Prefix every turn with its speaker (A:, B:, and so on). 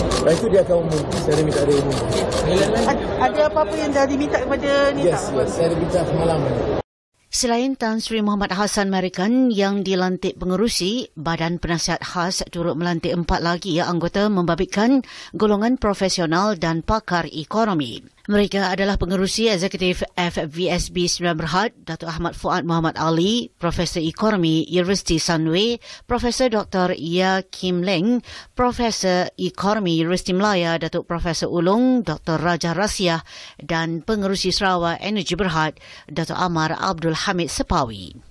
A: Lepas itu dia akan umum. Saya ada minta dia umum. Ada apa-apa yang dah diminta
B: kepada ni yes, tak? Yes, saya ada minta semalam.
C: Selain Tan Sri Muhammad Hassan Merican yang dilantik pengerusi, Badan Penasihat Khas turut melantik empat lagi anggota membabitkan golongan profesional dan pakar ekonomi. Mereka adalah pengerusi eksekutif FVSB Sembilan Berhad, Datuk Ahmad Fuad Muhammad Ali, Profesor Ekonomi Universiti Sunway, Profesor Dr. Ia ya Kim Leng, Profesor Ekonomi Universiti Melaya, Datuk Profesor Ulung, Dr. Raja Rasiah dan pengerusi Sarawak Energy Berhad, Datuk Amar Abdul Hamid Sepawi.